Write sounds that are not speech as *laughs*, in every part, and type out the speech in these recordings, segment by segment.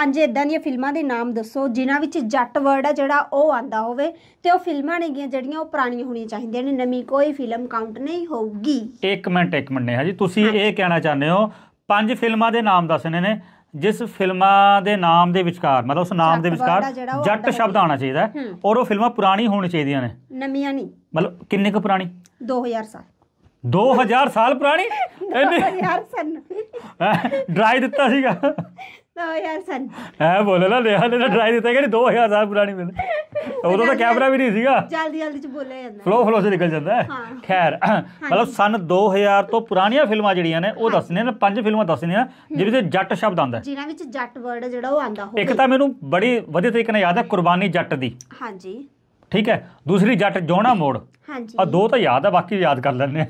ਪੰਜ ਇਦਾਂ ਦੀਆਂ ਫਿਲਮਾਂ ਦੇ ਨਾਮ ਦੱਸੋ ਜਿਨ੍ਹਾਂ ਵਿੱਚ ਜੱਟ ਵਰਡ ਹੈ ਜਿਹੜਾ ਉਹ ਆਂਦਾ ਹੋਵੇ ਤੇ ਉਹ ਫਿਲਮਾਂ ਨੇਗੀਆਂ ਜਿਹੜੀਆਂ ਉਹ ਪੁਰਾਣੀਆਂ ਹੋਣੀਆਂ ਚਾਹੀਦੀਆਂ ਨੇ ਨਵੀਂ ਕੋਈ ਫਿਲਮ ਕਾਊਂਟ ਨਹੀਂ ਹੋਊਗੀ ਇੱਕ ਮਿੰਟ ਇੱਕ ਮਿੰਟ ਨੇ ਹਾਂਜੀ ਤੁਸੀਂ ਇਹ ਕਹਿਣਾ ਚਾਹੁੰਦੇ ਹੋ ਪੰਜ ਫਿਲਮਾਂ ਦੇ ਨਾਮ ਦੱਸਣੇ ਨੇ ਜਿਸ ਫਿਲਮਾਂ ਦੇ ਨਾਮ ਦੇ ਵਿਚਕਾਰ ਮਤਲਬ ਉਸ ਨਾਮ ਦੇ ਵਿਚਕਾਰ ਜੱਟ ਸ਼ਬਦ ਆਉਣਾ ਚਾਹੀਦਾ ਔਰ ਉਹ ਫਿਲਮਾਂ ਪੁਰਾਣੀ ਹੋਣੀ ਚਾਹੀਦੀਆਂ ਨੇ ਨਵੀਆਂ ਨਹੀਂ ਮਤਲਬ ਕਿੰਨੇ ਕੁ ਪੁਰਾਣੀ 2000 ਸਾਲ 2000 ਸਾਲ ਪੁਰਾਣੀ 2000 *laughs* ਸਨ ਡਰਾਈ ਦਿੱਤਾ ਸੀਗਾ 2007 ਹੈ ਬੋਲੇ ਨਾ ਨੇਹਾ ਨੇ ਟਰਾਈ ਦਿੱਤਾ ਕਿ 2000 ਸਾਲ ਪੁਰਾਣੀ ਮਿਲ ਉਦੋਂ ਤਾਂ ਕੈਮਰਾ ਵੀ ਨਹੀਂ ਸੀਗਾ ਜਲਦੀ ਜਲਦੀ ਚ ਬੋਲੇ ਜਾਂਦਾ ਫਲੋ ਫਲੋ ਸੇ ਨਿਕਲ ਜਾਂਦਾ ਹੈ ਖੈਰ ਮਤਲਬ ਸਨ 2000 ਤੋਂ ਪੁਰਾਣੀਆਂ ਫਿਲਮਾਂ ਜਿਹੜੀਆਂ ਨੇ ਉਹ ਦੱਸਨੇ ਨੇ ਪੰਜ ਫਿਲਮਾਂ ਦੱਸਨੇ ਆ ਜਿਹਦੇ ਵਿੱਚ ਜੱਟ ਸ਼ਬਦ ਆਉਂਦਾ ਹੈ ਜਿਨ੍ਹਾਂ ਵਿੱਚ ਜੱਟ ਵਰਡ ਜਿਹੜਾ ਉਹ ਆਉਂਦਾ ਹੋਵੇ ਇੱਕ ਤਾਂ ਮੈਨੂੰ ਬੜੀ ਵਧੀਆ ਤਰੀਕੇ ਨਾਲ ਯਾਦ ਹੈ ਕੁਰਬਾਨੀ ਜੱਟ ਦੀ ਹਾਂਜੀ ਠੀਕ ਹੈ ਦੂਸਰੀ ਜੱਟ ਜੋਣਾ ਮੋੜ ਹਾਂਜੀ ਆ ਦੋ ਤਾਂ ਯਾਦ ਆ ਬਾਕੀ ਯਾਦ ਕਰ ਲੈਣੇ ਆ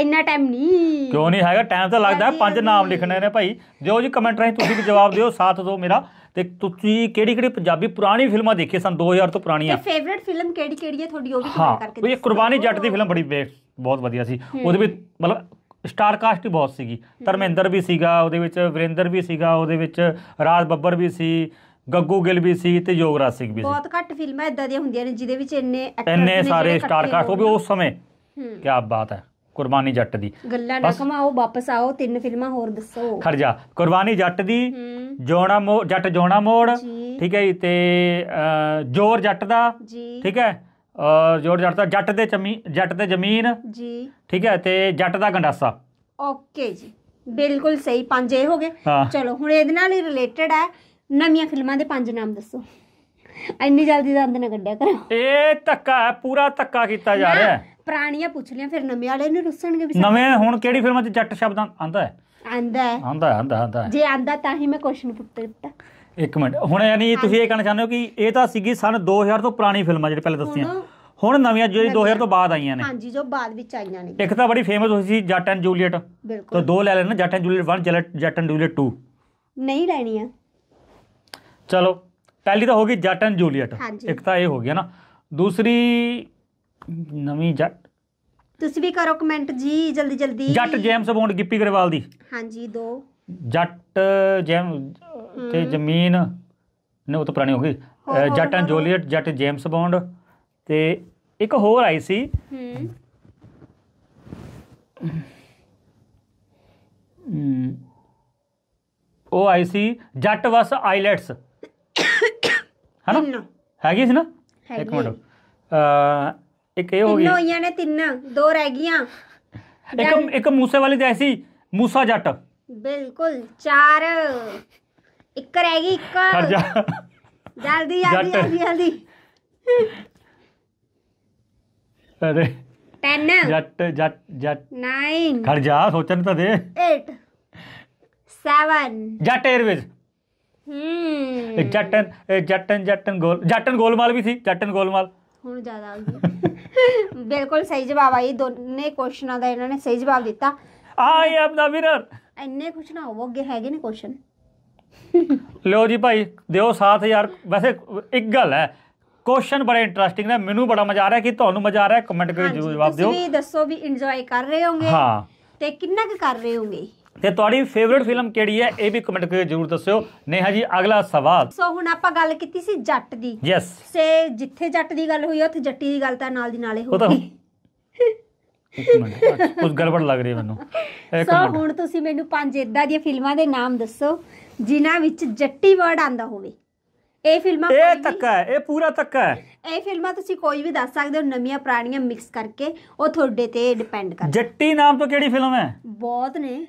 ਇੰਨਾ ਟਾਈਮ ਨਹੀਂ ਕਿਉਂ ਨਹੀਂ ਹੈਗਾ ਟਾਈਮ ਤਾਂ ਲੱਗਦਾ ਪੰਜ ਨਾਮ ਲਿਖਣੇ ਨੇ ਭਾਈ ਜੋ ਜੀ ਕਮੈਂਟ ਰਾਹੀਂ ਤੁਸੀਂ ਵੀ ਜਵਾਬ ਦਿਓ ਸਾਥ ਦਿਓ ਮੇਰਾ ਤੇ ਤੁਸੀਂ ਕਿਹੜੀ ਕਿਹੜੀ ਪੰਜਾਬੀ ਪੁਰਾਣੀ ਫਿਲਮਾਂ ਦੇਖੀ ਸਨ 2000 ਤੋਂ ਪੁਰਾਣੀਆਂ ਤੇ ਫੇਵਰਿਟ ਫਿਲਮ ਕਿਹੜੀ ਕਿਹੜੀ ਹੈ ਤੁਹਾਡੀ ਉਹ ਵੀ ਕਮੈਂਟ ਕਰਕੇ ਦੱਸੋ ਇਹ ਕੁਰਬਾਨੀ ਜੱਟ ਦੀ ਫਿਲਮ ਬੜੀ ਬਹੁਤ ਵਧੀਆ ਸੀ ਉਹਦੇ ਵਿੱਚ ਮਤਲਬ ਸਟਾਰ ਕਾਸਟ ਹੀ ਬਹੁਤ ਸੀਗੀ ਧਰਮਿੰਦਰ ਵੀ ਸੀਗਾ ਉਹਦੇ ਵਿੱਚ ਵਿਰਿੰਦਰ ਵੀ ਸੀਗਾ ਉਹਦੇ ਵਿੱਚ ਰਾਜ ਬੱਬਰ ਵੀ ਸੀ ਗੱਗੂ ਗਿੱਲ ਵੀ ਸੀ ਤੇ ਯੋਗਰਾਜ ਸਿੰਘ ਵੀ ਸੀ ਬਹੁਤ ਘੱਟ ਫਿਲਮਾਂ ਇਦਾਂ ਦੀਆਂ ਹੁੰਦੀਆਂ ਨੇ ਜਿਹਦੇ ਵਿੱਚ ਇੰਨੇ ਐਕਟਰ ਇੰਨੇ ਸਾਰੇ ਸਟਾਰ ਕਾਸਟ ਉਹ ਵੀ ਉਸ ਸਮੇਂ ਕੀ ਬਾਤ ਹੈ ਕੁਰਬਾਨੀ ਜੱਟ ਦੀ ਗੱਲਾਂ ਨਾ ਕਮਾਓ ਵਾਪਸ ਆਓ ਤਿੰਨ ਫਿਲਮਾਂ ਹੋਰ ਦੱਸੋ ਖੜ ਜਾ ਕੁਰਬਾਨੀ ਜੱਟ ਦੀ ਜੋਣਾ ਮੋੜ ਜੱਟ ਜੋਣਾ ਮੋੜ ਠੀਕ ਹੈ ਜੀ ਤੇ ਜੋਰ ਜੱਟ ਦਾ ਜੀ ਠੀਕ ਹੈ ਔਰ ਜੋਰ ਜੱਟ ਦਾ ਜੱਟ ਦੇ ਜ਼ਮੀਨ ਜੱਟ ਤੇ ਜ਼ਮੀਨ ਜੀ ਠੀਕ ਹੈ ਤੇ ਜੱਟ ਦਾ ਗੰਡਾਸਾ ਓਕੇ ਜੀ ਬਿਲਕੁਲ ਸਹੀ ਪੰਜ ਇਹ ਹੋ ਗਏ ਚਲੋ ਹੁਣ ਇਹਦੇ ਨਾਲ ਹੀ ਰਿਲੇਟਡ ਹੈ ਨਵੀਆਂ ਫਿਲਮਾਂ ਦੇ ਪੰਜ ਨਾਮ ਦੱਸੋ ਇੰਨੀ ਜਲਦੀ ਦੰਦ ਨਾ ਕੱਢਿਆ ਕਰੋ ਇਹ ਧੱਕਾ ਹੈ ਪੂਰਾ ਧੱਕਾ ਕੀਤਾ ਜਾ ਰਿਹਾ ਹੈ ਪੁਰਾਣੀਆਂ ਪੁੱਛ ਲਿਆ ਫਿਰ ਨਵੇਂ ਵਾਲੇ ਨੂੰ ਰੁੱਸਣਗੇ ਵੀ ਨਵੇਂ ਹੁਣ ਕਿਹੜੀ ਫਿਲਮਾਂ 'ਚ ਜੱਟ ਸ਼ਬਦ ਆਂਦਾ ਹੈ ਆਂਦਾ ਹੈ ਆਂਦਾ ਆਂਦਾ ਆਂਦਾ ਜੇ ਆਂਦਾ ਤਾਂ ਹੀ ਮੈਂ ਕੁਐਸਚਨ ਪੁੱਟ ਦਿੱਤਾ ਇੱਕ ਮਿੰਟ ਹੁਣ ਯਾਨੀ ਤੁਸੀਂ ਇਹ ਕਹਿਣਾ ਚਾਹੁੰਦੇ ਹੋ ਕਿ ਇਹ ਤਾਂ ਸੀਗੀ ਸਨ 2000 ਤੋਂ ਪੁਰਾਣੀ ਫਿਲਮਾਂ ਜਿਹੜੇ ਪਹਿਲੇ ਦੱਸੀਆਂ ਹੁਣ ਨਵੀਆਂ ਜਿਹੜੀ 2000 ਤੋਂ ਬਾਅਦ ਆਈਆਂ ਨੇ ਹਾਂਜੀ ਜੋ ਬਾਅਦ ਵਿੱਚ ਆਈਆਂ ਨੇ ਇੱਕ ਤਾਂ ਬੜੀ ਫੇਮਸ ਹੋਈ ਸੀ ਜੱਟ ਐਂਡ ਜੂਲੀਅਟ ਬਿਲਕੁਲ ਤਾਂ ਦੋ ਲੈ ਲੈਣਾ ਜੱਟ ਐਂਡ ਜੂਲੀਅਟ 1 ਜੱਟ ਐਂਡ ਜੂਲੀਅਟ 2 ਨਹੀਂ ਲੈਣੀ ਆ ਚਲੋ ਪਹਿਲੀ ਤਾਂ ਹੋ ਗਈ ਜੱਟ ਐਂਡ ਜੂਲੀਅਟ ਇੱਕ ਤਾਂ ਇਹ ਹੋ ਗਿਆ ਨਾ ਦੂਸਰੀ ਨਵੀਂ ਜੱਟ ਤੁਸੀਂ ਵੀ ਕਰੋ ਕਮੈਂਟ ਜੀ ਜਲਦੀ ਜਲਦੀ ਜੱਟ ਜੇਮਸ ਬੌਂਡ ਗਿੱਪੀ ਗਰੇਵਾਲ ਦੀ ਹਾਂਜੀ ਦੋ ਜੱਟ ਜੈਮ ਤੇ ਜ਼ਮੀਨ ਨੇ ਉਹ ਤਾਂ ਪੁਰਾਣੀ ਹੋ ਗਈ ਜੱਟ ਐਂਡ ਜੋਲੀਅਟ ਜੱਟ ਜੇਮਸ ਬੌਂਡ ਤੇ ਇੱਕ ਹੋਰ ਆਈ ਸੀ ਹੂੰ ਉਹ ਆਈ ਸੀ ਜੱਟ ਵਸ ਆਈਲੈਟਸ *coughs* ਹੈਨਾ ਹੈਗੀ ਸੀ ਨਾ ਇੱਕ ਮਿੰਟ ਅ ਇੱਕ ਇਹ ਹੋ ਗਈ ਤਿੰਨ ਹੋਈਆਂ ਨੇ ਤਿੰਨ ਦੋ ਰਹਿ ਗਈਆਂ ਇੱਕ ਇੱਕ ਮੂਸੇ ਵਾਲੀ ਤਾਂ ਐਸੀ ਮੂਸਾ ਜੱਟ ਬਿਲਕੁਲ ਚਾਰ ਇੱਕ ਰਹਿ ਗਈ ਇੱਕ ਖੜ ਜਾ ਜਲਦੀ ਜਲਦੀ ਜਲਦੀ ਜਲਦੀ ਅਰੇ ਟੈਨ ਜੱਟ ਜੱਟ ਜੱਟ 9 ਖੜ ਜਾ ਸੋਚਣ ਤਾਂ ਦੇ 8 7 ਜੱਟ 에ਅਰਵੇਜ਼ ਹੂੰ ਜੱਟਨ ਜੱਟਨ ਜੱਟਨ ਗੋਲ ਜੱਟਨ ਗੋਲਮਾਲ ਵੀ ਸੀ ਜੱਟਨ ਗੋਲਮਾਲ ਹੁਣ ਜ਼ਿਆਦਾ ਆ ਗਈ ਬਿਲਕੁਲ ਸਹੀ ਜਵਾਬ ਆਈ ਦੋਨੇ ਕੁਐਸਚਨਾਂ ਦਾ ਇਹਨਾਂ ਨੇ ਸਹੀ ਜਵਾਬ ਦਿੱਤਾ ਆਈ ਐਮ ਦਾ ਵਿਨਰ ਇੰਨੇ ਕੁਛ ਨਾ ਹੋਵੋ ਅੱਗੇ ਹੈਗੇ ਨੇ ਕੁਐਸਚਨ ਲਓ ਜੀ ਭਾਈ ਦਿਓ 7000 ਵੈਸੇ ਇੱਕ ਗੱਲ ਹੈ ਕੁਐਸਚਨ ਬੜੇ ਇੰਟਰਸਟਿੰਗ ਨੇ ਮੈਨੂੰ ਬੜਾ ਮਜ਼ਾ ਆ ਰਿਹਾ ਕਿ ਤੁਹਾਨੂੰ ਮਜ਼ਾ ਆ ਰਿਹਾ ਕਮੈਂਟ ਕਰਕੇ ਜਵਾਬ ਦਿਓ ਤੁਸੀਂ ਦੱਸੋ ਵੀ ਇੰਜੋਏ ਕਰ ਰਹੇ ਹੋਗੇ ਹਾਂ ਤੇ ਕਿੰਨਾ ਕੁ ਕਰ ਰਹੇ ਹੋਗੇ ਤੇ ਤੁਹਾਡੀ ਫੇਵਰਿਟ ਫਿਲਮ ਕਿਹੜੀ ਹੈ ਇਹ ਵੀ ਕਮੈਂਟ ਕਰਕੇ ਜਰੂਰ ਦੱਸਿਓ ਨੇਹਾ ਜੀ ਅਗਲਾ ਸਵਾਲ ਸੋ ਹੁਣ ਆਪਾਂ ਗੱਲ ਕੀਤੀ ਸੀ ਜੱਟ ਦੀ ਯੈਸ ਸੇ ਜਿੱਥੇ ਜੱਟ ਦੀ ਗੱਲ ਹੋਈ ਉੱਥੇ ਜੱਟੀ ਦੀ ਗੱਲ ਤਾਂ ਨਾਲ ਦੀ ਨਾਲੇ ਹੋ ਗਈ ਉਸ ਗੜਬੜ ਲੱਗ ਰਹੀ ਮੈਨੂੰ ਸੋ ਹੁਣ ਤੁਸੀਂ ਮੈਨੂੰ ਪੰਜ ਇਦਾਂ ਦੀਆਂ ਫਿਲਮਾਂ ਦੇ ਨਾਮ ਦੱਸੋ ਜਿਨ੍ਹਾਂ ਵਿੱਚ ਜੱਟੀ ਵਰਡ ਆਂਦਾ ਹੋਵੇ ਇਹ ਫਿਲਮਾਂ ਇਹ ਤੱਕਾ ਹੈ ਇਹ ਪੂਰਾ ਤੱਕਾ ਹੈ ਇਹ ਫਿਲਮਾਂ ਤੁਸੀਂ ਕੋਈ ਵੀ ਦੱਸ ਸਕਦੇ ਹੋ ਨਵੀਆਂ ਪੁਰਾਣੀਆਂ ਮਿਕਸ ਕਰਕੇ ਉਹ ਤੁਹਾਡੇ ਤੇ ਡਿਪੈਂਡ ਕਰਦਾ ਜੱਟੀ ਨਾਮ ਤੋਂ ਕਿਹੜੀ ਫਿਲਮ ਹੈ ਬਹੁਤ ਨੇ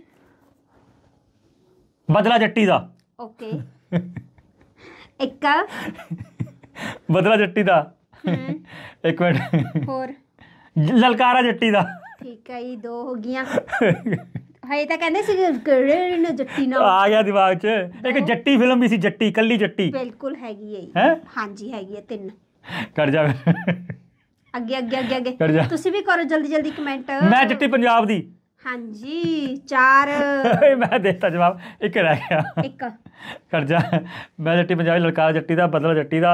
ਬਦਲਾ ਜੱਟੀ ਦਾ ਓਕੇ ਇੱਕ ਬਦਲਾ ਜੱਟੀ ਦਾ ਇੱਕ ਮਿੰਟ ਹੋਰ ਲਲਕਾਰਾ ਜੱਟੀ ਦਾ ਠੀਕ ਹੈ ਇਹ ਦੋ ਹੋ ਗਈਆਂ ਹਏ ਤਾਂ ਕਹਿੰਦੇ ਸੀ ਕਿਹੜੇ ਨੇ ਜੱਟੀ ਨਾਲ ਆ ਗਿਆ ਦਿਮਾਗ 'ਚ ਇੱਕ ਜੱਟੀ ਫਿਲਮ ਵੀ ਸੀ ਜੱਟੀ ਕੱਲੀ ਜੱਟੀ ਬਿਲਕੁਲ ਹੈਗੀ ਹੈ ਹੈ ਹਾਂਜੀ ਹੈਗੀ ਹੈ ਤਿੰਨ ਕਰ ਜਾ ਅੱਗੇ ਅੱਗੇ ਅੱਗੇ ਅੱਗੇ ਤੁਸੀਂ ਵੀ ਕਰੋ ਜਲਦੀ ਜਲਦੀ ਕਮੈਂਟ ਮੈਂ ਜੱਟੀ ਪੰਜਾਬ ਦੀ ਹਾਂਜੀ 4 ਮੈਂ ਦੇਤਾ ਜਵਾਬ ਇੱਕ ਰਹਿ ਗਿਆ ਇੱਕ ਕਰਜਾ ਮੈਂ ਜੱਟੀ ਪੰਜਾਬੀ ਲੜਕਾ ਜੱਟੀ ਦਾ ਬਦਲ ਜੱਟੀ ਦਾ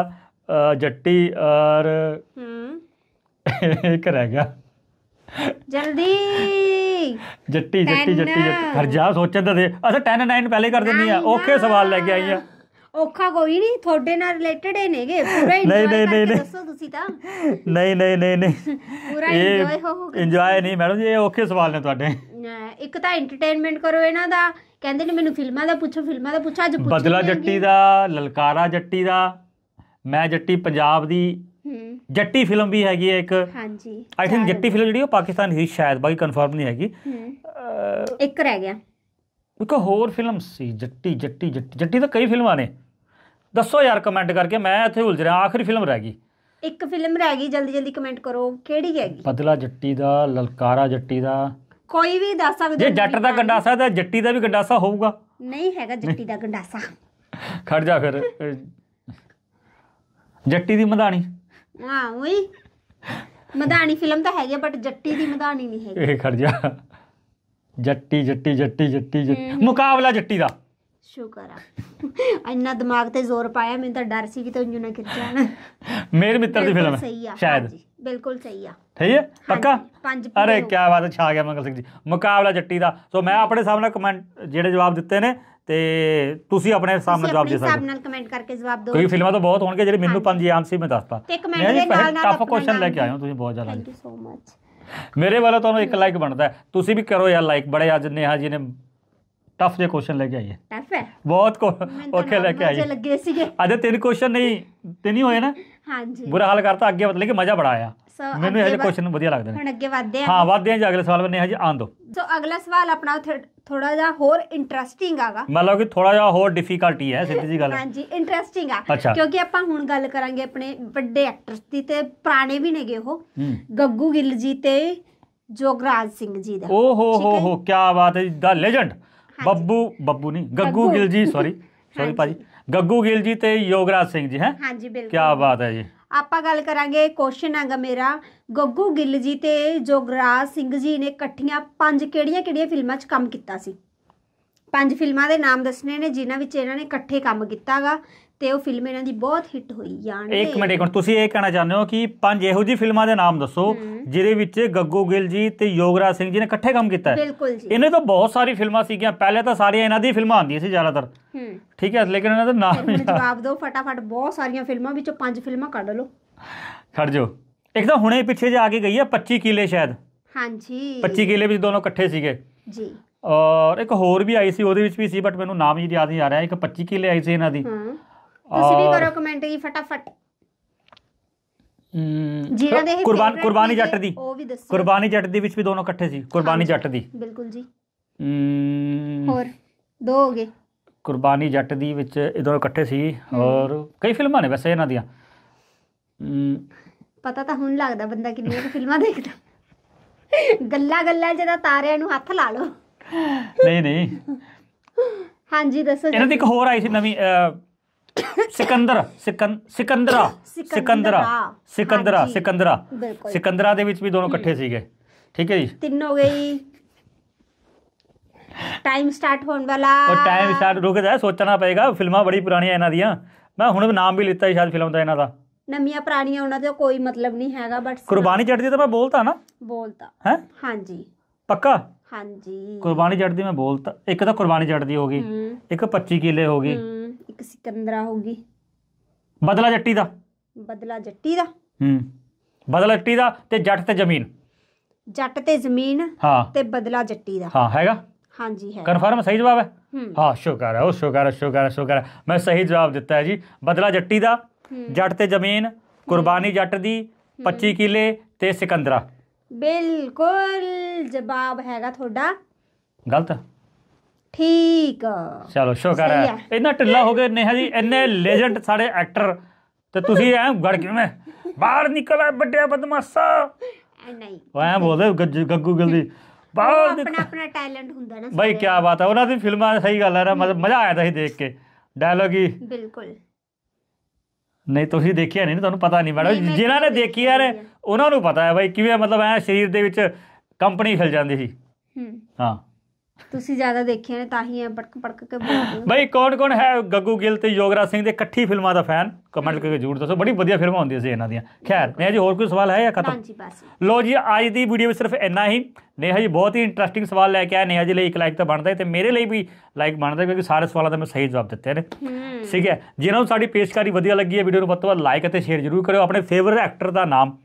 ਜੱਟੀ ਔਰ ਹੂੰ ਇੱਕ ਰਹਿ ਗਿਆ ਜਲਦੀ ਜੱਟੀ ਜੱਟੀ ਜੱਟੀ ਕਰਜਾ ਸੋਚਣ ਦਾ ਦੇ ਅਸਾਂ 10 9 ਪਹਿਲੇ ਕਰ ਦਿੰਨੀ ਆ ਓਕੇ ਸਵਾਲ ਲੈ ਕੇ ਆਈ ਆ ਔਖਾ ਕੋਈ ਨਹੀਂ ਤੁਹਾਡੇ ਨਾਲ ਰਿਲੇਟਡ ਇਹ ਨੇਗੇ ਪੂਰਾ ਨਹੀਂ ਨਹੀਂ ਨਹੀਂ ਦੱਸੋ ਤੁਸੀਂ ਤਾਂ ਨਹੀਂ ਨਹੀਂ ਨਹੀਂ ਨਹੀਂ ਪੂਰਾ ਇੰਜੋਏ ਹੋ ਇੰਜੋਏ ਨਹੀਂ ਮੈਡਮ ਜੀ ਇਹ ਔਖੇ ਸਵਾਲ ਨੇ ਤੁਹਾਡੇ ਇੱਕ ਤਾਂ ਐਂਟਰਟੇਨਮੈਂਟ ਕਰੋ ਇਹਨਾਂ ਦਾ ਕਹਿੰਦੇ ਨੇ ਮੈਨੂੰ ਫਿਲਮਾਂ ਦਾ ਪੁੱਛੋ ਫਿਲਮਾਂ ਦਾ ਪੁੱਛਾ ਅੱਜ ਪੁੱਛੋ ਬਦਲਾ ਜੱਟੀ ਦਾ ਲਲਕਾਰਾ ਜੱਟੀ ਦਾ ਮੈਂ ਜੱਟੀ ਪੰਜਾਬ ਦੀ ਜੱਟੀ ਫਿਲਮ ਵੀ ਹੈਗੀ ਹੈ ਇੱਕ ਹਾਂਜੀ ਆਈ ਥਿੰਕ ਜੱਟੀ ਫਿਲਮ ਜਿਹੜੀ ਉਹ ਪਾਕਿਸਤਾਨ ਹੀ ਸ਼ਾਇਦ ਬਾਕੀ ਕਨਫਰਮ ਨਹੀਂ ਹੈਗੀ ਇੱਕ ਰਹਿ ਗਿਆ ਇੱਕ ਹੋਰ ਫਿਲਮ ਸੀ ਜੱਟੀ ਜੱਟੀ ਜੱਟੀ ਜੱਟੀ ਤਾਂ ਕਈ ਫਿਲਮਾਂ ਨੇ ਦੱਸੋ ਯਾਰ ਕਮੈਂਟ ਕਰਕੇ ਮੈਂ ਇੱਥੇ ਉਲਝ ਰਿਹਾ ਆਖਰੀ ਫਿਲਮ ਰਹਿ ਗਈ ਇੱਕ ਫਿਲਮ ਰਹਿ ਗਈ ਜਲਦੀ ਜਲਦੀ ਕਮੈਂਟ ਕਰੋ ਕਿਹੜੀ ਹੈਗੀ ਬਦਲਾ ਜੱਟੀ ਦਾ ਲਲਕਾਰਾ ਜੱਟੀ ਦਾ ਕੋਈ ਵੀ ਦੱਸ ਸਕਦਾ ਜੇ ਜੱਟ ਦਾ ਗੰਡਾਸਾ ਤਾਂ ਜੱਟੀ ਦਾ ਵੀ ਗੰਡਾਸਾ ਹੋਊਗਾ ਨਹੀਂ ਹੈਗਾ ਜੱਟੀ ਦਾ ਗੰਡਾਸਾ ਖੜ ਜਾ ਫਿਰ ਜੱਟੀ ਦੀ ਮਧਾਣੀ ਹਾਂ ਉਹੀ ਮਧਾਣੀ ਫਿਲਮ ਤਾਂ ਹੈਗੀ ਬਟ ਜੱਟੀ ਦੀ ਮਧਾਣੀ ਨਹੀਂ ਹੈਗੀ ਇਹ ਖੜ ਜਾ ਜੱਟੀ ਜੱਟੀ ਜੱਟੀ ਜੱਟੀ ਜੱਟੀ। ਮੁਕਾਬਲਾ ਜੱਟੀ ਦਾ ਸ਼ੁਕਰ ਆ ਇੰਨਾ ਦਿਮਾਗ ਤੇ ਜ਼ੋਰ ਪਾਇਆ ਮੈਨੂੰ ਤਾਂ ਡਰ ਸੀ ਕਿ ਤੂੰ ਇੰਜੂ ਨਾ ਖਿੱਚ ਜਾਣਾ ਮੇਰ ਮਿੱਤਰ ਦੀ ਫਿਲਮ ਸਹੀ ਹੈ ਆ ਸ਼ਾਇਦ ਬਿਲਕੁਲ ਸਹੀ ਆ ਠੀਕ ਹੈ ਪੱਕਾ ਅਰੇ ਕੀ ਬਾਤ ਹੈ ਛਾ ਗਿਆ ਮੰਗਲ ਸਿੰਘ ਜੀ ਮੁਕਾਬਲਾ ਜੱਟੀ ਦਾ ਸੋ ਮੈਂ ਆਪਣੇ ਸਾਹਮਣੇ ਕਮੈਂਟ ਜਿਹੜੇ ਜਵਾਬ ਦਿੱਤੇ ਨੇ ਤੇ ਤੁਸੀਂ ਆਪਣੇ ਸਾਹਮਣੇ ਜਵਾਬ ਦੇ ਸਕਦੇ ਹੋ ਨਾਲ ਕਮੈਂਟ ਕਰਕੇ ਜਵਾਬ ਦਿਓ ਕੋਈ ਫਿਲਮਾਂ ਤਾਂ ਬਹੁਤ ਹੋਣਗੇ ਜਿਹੜੇ ਮੈਨੂੰ ਪੰਜ ਆਨਸੀ ਮੈਂ ਦੱਸਤਾ ਤੇ ਕਮੈਂਟ ਦੇ ਨਾਲ ਨਾਲ ਟਫ ਕੁਐਸਚਨ ਲੈ ਕੇ ਆਇਆ ਤੁਸੀਂ ਬਹੁਤ ਜ਼ਿਆਦਾ ਥੈਂਕ ਯੂ ਸੋ ਮਚ ਮੇਰੇ ਵੱਲੋਂ ਤੁਹਾਨੂੰ ਇੱਕ ਲਾਈਕ ਬਣਦਾ ਤੁਸੀਂ ਵੀ ਕਰੋ ਯਾਰ ਲਾਈਕ ਬੜੇ ਅੱਜ ਨੇਹਾ ਜੀ ਨੇ ਟਫ ਜੇ ਕੁਐਸਚਨ ਲੈ ਕੇ ਆਈਏ ਟਫ ਹੈ ਬਹੁਤ ਔਖੇ ਲੈ ਕੇ ਆਈਏ ਮੈਨੂੰ ਲੱਗੇ ਸੀਗੇ ਅਜੇ ਤਿੰਨ ਕੁਐਸਚਨ ਨਹੀਂ ਤਿੰਨ ਹੀ ਹੋਏ ਨਾ ਹਾਂਜੀ ਬੁਰਾ ਹਾਲ ਕਰਤਾ ਅੱਗੇ ਬਦਲੇ ਕਿ ਮਜ਼ਾ ਬੜਾ ਆਇਆ ਮੈਨੂੰ ਇਹ ਕੁਐਸਚਨ ਵਧੀਆ ਲੱਗਦੇ ਨੇ ਹੁਣ ਅੱਗੇ ਵਧਦੇ ਹਾਂ ਹਾਂ ਵਧਦੇ ਹਾਂ ਜੀ ਅਗਲੇ ਸਵਾਲ ਬੰਨੇ ਹਾਂ ਜੀ ਆਨ ਦੋ ਸੋ ਅਗਲਾ ਸਵਾਲ ਆਪਣਾ ਥੋੜਾ ਜਿਹਾ ਹੋਰ ਇੰਟਰਸਟਿੰਗ ਆਗਾ ਮਤਲਬ ਕਿ ਥੋੜਾ ਜਿਹਾ ਹੋਰ ਡਿਫਿਕਲਟੀ ਹੈ ਸਿੱਧੀ ਜੀ ਗੱਲ ਹਾਂਜੀ ਇੰਟਰਸਟਿੰਗ ਆ ਕਿਉਂਕਿ ਆਪਾਂ ਹੁਣ ਗੱਲ ਕਰਾਂਗੇ ਆਪਣੇ ਵੱਡੇ ਐਕਟਰਸ ਦੀ ਤੇ ਪੁਰਾਣੇ ਵੀ ਨੇਗੇ ਉਹ ਗੱਗੂ ਗਿੱਲ ਜੀ ਤੇ ਜੋਗਰਾਜ ਸਿੰਘ ਜੀ ਦਾ ਓਹ ਹੋ ਹੋ ਹੋ ਕੀ ਬਾਤ ਹੈ ਦਾ ਲੈਜੈਂਡ ਬੱਬੂ ਬੱਬੂ ਨਹੀਂ ਗੱਗੂ ਗਿੱਲ ਜੀ ਸੌਰੀ *laughs* ਸੌਰੀ ਭਾਜੀ ਗੱਗੂ ਗਿੱਲ ਜੀ ਤੇ ਯੋਗਰਾਜ ਸਿੰਘ ਜੀ ਹੈ ਹਾਂਜੀ ਬਿਲਕੁਲ ਕੀ ਬਾਤ ਹੈ ਜੀ ਆਪਾਂ ਗੱਲ ਕਰਾਂਗੇ ਕੁਐਸਚਨ ਹੈਗਾ ਮੇਰਾ ਗੱਗੂ ਗਿੱਲ ਜੀ ਤੇ ਜੋਗਰਾਜ ਸਿੰਘ ਜੀ ਨੇ ਇਕੱਠੀਆਂ ਪੰਜ ਕਿਹੜੀਆਂ-ਕਿਹੜੀਆਂ ਫਿਲਮਾਂ 'ਚ ਕੰਮ ਕੀਤਾ ਸੀ ਪੰਜ ਫਿਲਮਾਂ ਦੇ ਨਾਮ ਦੱਸਣੇ ਨੇ ਜਿਨ੍ਹਾਂ ਵਿੱਚ ਇਹਨਾਂ ਨੇ ਇਕੱਠੇ ਕੰਮ ਕੀਤਾਗਾ ਤੇ ਉਹ ਫਿਲਮ ਇਹਨਾਂ ਦੀ ਬਹੁਤ ਹਿੱਟ ਹੋਈ ਯਾਨੀ ਇੱਕ ਮਿੰਟ ਇੱਕ ਮਿੰਟ ਤੁਸੀਂ ਇਹ ਕਹਿਣਾ ਚਾਹੁੰਦੇ ਹੋ ਕਿ ਪੰਜ ਇਹੋ ਜੀ ਫਿਲਮਾਂ ਦੇ ਨਾਮ ਦੱਸੋ ਜਿਹਦੇ ਵਿੱਚ ਗੱਗੋ ਗਿੱਲ ਜੀ ਤੇ ਯੋਗਰਾਜ ਸਿੰਘ ਜੀ ਨੇ ਇਕੱਠੇ ਕੰਮ ਕੀਤਾ ਹੈ ਬਿਲਕੁਲ ਜੀ ਇਹਨੇ ਤਾਂ ਬਹੁਤ ਸਾਰੀ ਫਿਲਮਾਂ ਸੀਗੀਆਂ ਪਹਿਲੇ ਤਾਂ ਸਾਰੀਆਂ ਇਹਨਾਂ ਦੀ ਫਿਲਮਾਂ ਆਉਂਦੀਆਂ ਸੀ ਜ਼ਿਆਦਾਤਰ ਹੂੰ ਠੀਕ ਹੈ ਲੇਕਿਨ ਇਹਨਾਂ ਦਾ ਨਾਮ ਜਵਾਬ ਦਿਓ ਫਟਾਫਟ ਬਹੁਤ ਸਾਰੀਆਂ ਫਿਲਮਾਂ ਵਿੱਚੋਂ ਪੰਜ ਫਿਲਮਾਂ ਕੱਢ ਲਓ ਖੜ ਜਾਓ ਇੱਕ ਤਾਂ ਹੁਣੇ ਪਿੱਛੇ ਜਾ ਕੇ ਗਈ ਹੈ 25 ਕਿਲੇ ਸ਼ਾਇਦ ਹਾਂਜੀ 25 ਕਿਲੇ ਵਿੱਚ ਦੋਨੋਂ ਇਕੱਠੇ ਸੀਗੇ ਜੀ ਔਰ ਇੱਕ ਹੋਰ ਵੀ ਆਈ ਸੀ ਉਹਦੇ ਵਿੱਚ ਵੀ ਸੀ ਬਟ ਮੈਨੂੰ ਨਾਮ ਹੀ ਯਾਦ ਨਹੀਂ ਆ ਰਿਹਾ ਇੱਕ 25 ਕਿਲੇ ਆਈ ਸੀ ਇਹਨਾਂ ਦੀ ਤੁਸੀਂ ਵੀ ਕਰੋ ਕਮੈਂਟ ਜੀ ਫਟਾਫਟ ਜਿਹੜਾ ਦੇ ਕੁਰਬਾਨ ਕੁਰਬਾਨੀ ਜੱਟ ਦੀ ਉਹ ਵੀ ਦੱਸੋ ਕੁਰਬਾਨੀ ਜੱਟ ਦੀ ਵਿੱਚ ਵੀ ਦੋਨੋਂ ਇਕੱਠੇ ਸੀ ਕੁਰਬਾਨੀ ਜੱਟ ਦੀ ਬਿਲਕੁਲ ਜੀ ਹੋਰ ਦੋ ਹੋ ਗਏ ਕੁਰਬਾਨੀ ਜੱਟ ਦੀ ਵਿੱਚ ਇਹ ਇਕੱਠੇ ਸੀ ਔਰ ਕਈ ਫਿਲਮਾਂ ਨੇ ਵੈਸੇ ਇਹਨਾਂ ਦੀਆਂ ਪਤਾ ਤਾਂ ਹੁਣ ਲੱਗਦਾ ਬੰਦਾ ਕਿੰਨੀਆਂ ਫਿਲਮਾਂ ਦੇਖਦਾ ਗੱਲਾਂ ਗੱਲਾਂ ਜਿਹਦਾ ਤਾਰਿਆਂ ਨੂੰ ਹੱਥ ਲਾ ਲਓ ਨਹੀਂ ਨਹੀਂ ਹਾਂਜੀ ਦੱਸੋ ਇਹਨਾਂ ਦੀ ਇੱਕ ਹੋਰ ਆਈ ਸੀ ਨਵੀਂ ਸਿਕੰਦਰ ਸਿਕੰਦਰਾ ਸਿਕੰਦਰਾ ਸਿਕੰਦਰਾ ਸਿਕੰਦਰਾ ਸਿਕੰਦਰਾ ਦੇ ਵਿੱਚ ਵੀ ਦੋਨੋਂ ਇਕੱਠੇ ਸੀਗੇ ਠੀਕ ਹੈ ਜੀ ਤਿੰਨ ਹੋ ਗਈ ਟਾਈਮ ਸਟਾਰਟ ਹੋਣ ਵਾਲਾ ਉਹ ਟਾਈਮ ਸਟਾਰਟ ਰੁਕ ਜਾ ਸੋਚਣਾ ਪਏਗਾ ਫਿਲਮਾਂ ਬੜੀ ਪੁਰਾਣੀਆਂ ਇਹਨਾਂ ਦੀਆਂ ਮੈਂ ਹੁਣ ਨਾਮ ਵੀ ਲਿੱਤਾ ਸ਼ਾਇਦ ਫਿਲਮ ਦਾ ਇਹਨਾਂ ਦਾ ਨਵੀਆਂ ਪੁਰਾਣੀਆਂ ਉਹਨਾਂ ਦਾ ਕੋਈ ਮਤਲਬ ਨਹੀਂ ਹੈਗਾ ਬਟ ਕੁਰਬਾਨੀ ਚੜਦੀ ਤਾਂ ਮੈਂ ਬੋਲਤਾ ਨਾ ਬੋਲਤਾ ਹੈ ਹਾਂਜੀ ਪੱਕਾ ਹਾਂਜੀ ਕੁਰਬਾਨੀ ਚੜਦੀ ਮੈਂ ਬੋਲਤਾ ਇੱਕ ਤਾਂ ਕੁਰਬਾਨੀ ਚੜਦੀ ਹੋਗੀ ਇੱਕ 25 ਕਿਲੇ ਗਈ ਇੱਕ ਸਿਕੰਦਰਾ ਹੋਗੀ ਬਦਲਾ ਜੱਟੀ ਦਾ ਬਦਲਾ ਜੱਟੀ ਦਾ ਹੂੰ ਬਦਲਾ ਜੱਟੀ ਦਾ ਤੇ ਜੱਟ ਤੇ ਜ਼ਮੀਨ ਜੱਟ ਤੇ ਜ਼ਮੀਨ ਹਾਂ ਤੇ ਬਦਲਾ ਜੱਟੀ ਦਾ ਹਾਂ ਹੈਗਾ ਹਾਂਜੀ ਹੈ ਕਨਫਰਮ ਸਹੀ ਜਵਾਬ ਹੈ ਹਾਂ ਸ਼ੁਕਰ ਹੈ ਉਹ ਸ਼ੁਕਰ ਹੈ ਸ਼ੁਕਰ ਹੈ ਸ਼ੁਕਰ ਹੈ ਮੈਂ ਸਹੀ ਜਵਾਬ ਦਿੱਤਾ ਹੈ ਜੀ ਬਦਲਾ ਜੱਟੀ ਦਾ ਜੱਟ ਤੇ ਜ਼ਮੀਨ ਕੁਰਬਾਨੀ ਜੱਟ ਦੀ 25 ਕਿਲੇ ਤੇ ਸਿਕੰਦਰਾ ਬਿਲਕੁਲ ਜਵਾਬ ਹੈਗਾ ਤੁਹਾਡਾ ਗਲਤ ਠੀਕ ਚਲੋ ਸ਼ੁਕਰ ਹੈ ਇੰਨਾ ਢਿੱਲਾ ਹੋ ਗਏ ਨੇਹਾ ਜੀ ਇੰਨੇ ਲੈਜੈਂਡ ਸਾਡੇ ਐਕਟਰ ਤੇ ਤੁਸੀਂ ਐ ਗੜ ਕਿਵੇਂ ਬਾਹਰ ਆ ਵੱਡਿਆ ਬਦਮਾਸ਼ਾ ਨਹੀਂ ਉਹ ਐ ਬੋਲਦੇ ਗੱਗੂ ਗਲਦੀ ਬਾਹਰ ਆਪਣਾ ਆਪਣਾ ਟੈਲੈਂਟ ਹੁੰਦਾ ਨਾ ਬਾਈ ਕੀ ਬਾਤ ਹੈ ਉਹਨਾਂ ਦੀ ਫਿਲਮਾਂ ਸਹੀ ਗੱਲ ਹੈ ਮਜ਼ਾ ਆਇਆ ਤਾਂ ਸੀ ਦੇਖ ਕੇ ਡਾਇਲੋਗ ਹੀ ਬਿਲਕੁਲ ਨਹੀਂ ਤੁਸੀਂ ਦੇਖਿਆ ਨਹੀਂ ਤੁਹਾਨੂੰ ਪਤਾ ਨਹੀਂ ਮੈਡਮ ਜਿਨ੍ਹਾਂ ਨੇ ਦੇਖੀ ਯਾਰ ਉਹਨਾਂ ਨੂੰ ਪਤਾ ਹੈ ਬਾਈ ਕਿਵੇਂ ਮਤਲਬ ਐ ਸਰੀਰ ਦੇ ਵਿੱਚ ਕੰਪਨੀ ਖਿਲ ਜਾਂਦੀ ਸੀ ਹਾਂ ਤੁਸੀਂ ਜ਼ਿਆਦਾ ਦੇਖਿਆ ਨੇ ਤਾਂ ਹੀ ਐ ਪੜਕ ਪੜਕ ਕੇ ਬੋਲਦੇ ਬਈ ਕੌਣ ਕੌਣ ਹੈ ਗੱਗੂ ਗਿੱਲ ਤੇ ਯੋਗਰਾਜ ਸਿੰਘ ਦੇ ਇਕੱਠੀ ਫਿਲਮਾਂ ਦਾ ਫੈਨ ਕਮੈਂਟ ਕਰਕੇ ਜੂੜ ਦੱਸੋ ਬੜੀ ਵਧੀਆ ਫਿਲਮਾਂ ਹੁੰਦੀਆਂ ਸੀ ਇਹਨਾਂ ਦੀਆਂ ਖੈਰ ਮੈਂ ਜੀ ਹੋਰ ਕੋਈ ਸਵਾਲ ਹੈ ਜਾਂ ਖਤਮ ਹਾਂਜੀ ਬਸ ਲੋ ਜੀ ਅੱਜ ਦੀ ਵੀਡੀਓ ਵਿੱਚ ਸਿਰਫ ਇੰਨਾ ਹੀ ਨੇਹਾ ਜੀ ਬਹੁਤ ਹੀ ਇੰਟਰਸਟਿੰਗ ਸਵਾਲ ਲੈ ਕੇ ਆਏ ਨੇਹਾ ਜੀ ਲਈ ਇੱਕ ਲਾਈਕ ਤਾਂ ਬਣਦਾ ਹੈ ਤੇ ਮੇਰੇ ਲਈ ਵੀ ਲਾਈਕ ਬਣਦਾ ਕਿਉਂਕਿ ਸਾਰੇ ਸਵਾਲਾਂ ਦਾ ਮੈਂ ਸਹੀ ਜਵਾਬ ਦਿੱਤੇ ਨੇ ਠੀਕ ਹੈ ਜਿਨ੍ਹਾਂ ਨੂੰ ਸਾਡੀ ਪੇਸ਼ਕਾਰੀ ਵਧੀਆ ਲੱਗੀ ਹੈ ਵੀਡੀਓ ਨੂੰ ਵੱਧ ਤੋਂ ਵੱਧ ਲਾਈਕ ਅਤੇ ਸ਼ੇਅਰ ਜ਼ਰੂਰ ਕਰਿਓ ਆਪਣੇ ਫੇਵਰਟ ਐਕਟਰ ਦਾ ਨਾਮ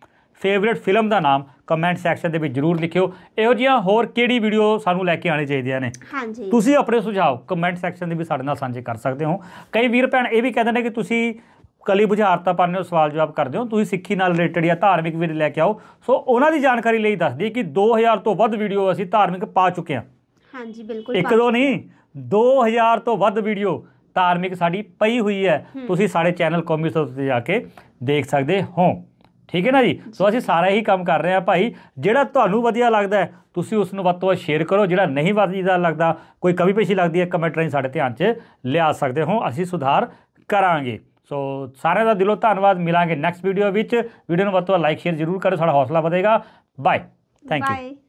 ਫੇਵਰਿਟ ਫਿਲਮ ਦਾ ਨਾਮ ਕਮੈਂਟ ਸੈਕਸ਼ਨ ਦੇ ਵਿੱਚ ਜਰੂਰ ਲਿਖਿਓ ਇਹੋ ਜਿਹੀਆਂ ਹੋਰ ਕਿਹੜੀ ਵੀਡੀਓ ਸਾਨੂੰ ਲੈ ਕੇ ਆਣੇ ਚਾਹੀਦੀਆਂ ਨੇ ਹਾਂਜੀ ਤੁਸੀਂ ਆਪਣੇ ਸੁਝਾਅ ਕਮੈਂਟ ਸੈਕਸ਼ਨ ਦੇ ਵਿੱਚ ਸਾਡੇ ਨਾਲ ਸਾਂਝੇ ਕਰ ਸਕਦੇ ਹੋ ਕਈ ਵੀਰ ਭੈਣ ਇਹ ਵੀ ਕਹਿੰਦੇ ਨੇ ਕਿ ਤੁਸੀਂ ਕਲੀ ਬੁਝਾਰਤਾ ਪਾਣੇ ਉਹ ਸਵਾਲ ਜਵਾਬ ਕਰਦੇ ਹੋ ਤੁਸੀਂ ਸਿੱਖੀ ਨਾਲ ਰਿਲੇਟਡ ਜਾਂ ਧਾਰਮਿਕ ਵੀ ਲੈ ਕੇ ਆਓ ਸੋ ਉਹਨਾਂ ਦੀ ਜਾਣਕਾਰੀ ਲਈ ਦੱਸ ਦਈਏ ਕਿ 2000 ਤੋਂ ਵੱਧ ਵੀਡੀਓ ਅਸੀਂ ਧਾਰਮਿਕ ਪਾ ਚੁੱਕੇ ਹਾਂ ਹਾਂਜੀ ਬਿਲਕੁਲ ਇੱਕ ਦੋ ਨਹੀਂ 2000 ਤੋਂ ਵੱਧ ਵੀਡੀਓ ਧਾਰਮਿਕ ਸਾਡੀ ਪਈ ਹੋਈ ਹੈ ਤੁਸੀਂ ਸਾਡੇ ਚੈਨਲ ਕੌਮੀ ਸੋਚ ਤੇ ਜਾ ਕੇ ਦੇਖ ਸਕਦੇ ਹੋ ਠੀਕ ਹੈ ਨਾ ਜੀ ਸੋ ਅਸੀਂ ਸਾਰਾ ਹੀ ਕੰਮ ਕਰ ਰਹੇ ਆ ਭਾਈ ਜਿਹੜਾ ਤੁਹਾਨੂੰ ਵਧੀਆ ਲੱਗਦਾ ਹੈ ਤੁਸੀਂ ਉਸ ਨੂੰ ਵੱਧ ਤੋਂ ਵੱਧ ਸ਼ੇਅਰ ਕਰੋ ਜਿਹੜਾ ਨਹੀਂ ਵਧੀਆ ਲੱਗਦਾ ਕੋਈ ਕਮੀ ਪੇਸ਼ੀ ਲੱਗਦੀ ਹੈ ਕਮੈਂਟ ਰਾਹੀਂ ਸਾਡੇ ਧਿਆਨ 'ਚ ਲਿਆ ਸਕਦੇ ਹੋ ਅਸੀਂ ਸੁਧਾਰ ਕਰਾਂਗੇ ਸੋ ਸਾਰਿਆਂ ਦਾ ਦਿਲੋਂ ਧੰਨਵਾਦ ਮਿਲਾਂਗੇ ਨੈਕਸਟ ਵੀਡੀਓ ਵਿੱਚ ਵੀਡੀਓ ਨੂੰ ਵੱਧ ਤੋਂ ਵੱਧ ਲਾਈਕ ਸ਼ੇਅਰ ਜ਼ਰੂਰ ਕਰੋ ਸਾਡਾ ਹੌਸਲਾ ਵਧੇਗਾ ਬਾਏ ਥੈਂਕ ਯੂ